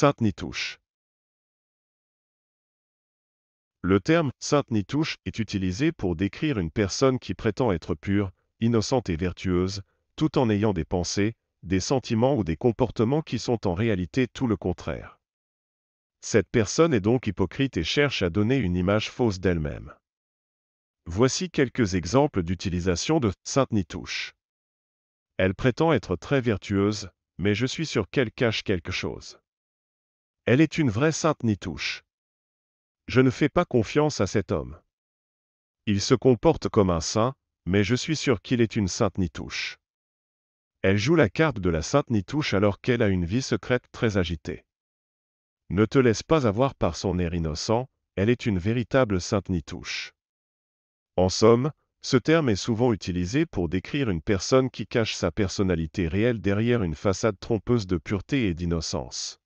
Sainte-Nitouche. Le terme Sainte-Nitouche est utilisé pour décrire une personne qui prétend être pure, innocente et vertueuse, tout en ayant des pensées, des sentiments ou des comportements qui sont en réalité tout le contraire. Cette personne est donc hypocrite et cherche à donner une image fausse d'elle-même. Voici quelques exemples d'utilisation de Sainte-Nitouche. Elle prétend être très vertueuse, mais je suis sûr qu'elle cache quelque chose. Elle est une vraie sainte nitouche. Je ne fais pas confiance à cet homme. Il se comporte comme un saint, mais je suis sûr qu'il est une sainte nitouche. Elle joue la carte de la sainte nitouche alors qu'elle a une vie secrète très agitée. Ne te laisse pas avoir par son air innocent, elle est une véritable sainte nitouche. En somme, ce terme est souvent utilisé pour décrire une personne qui cache sa personnalité réelle derrière une façade trompeuse de pureté et d'innocence.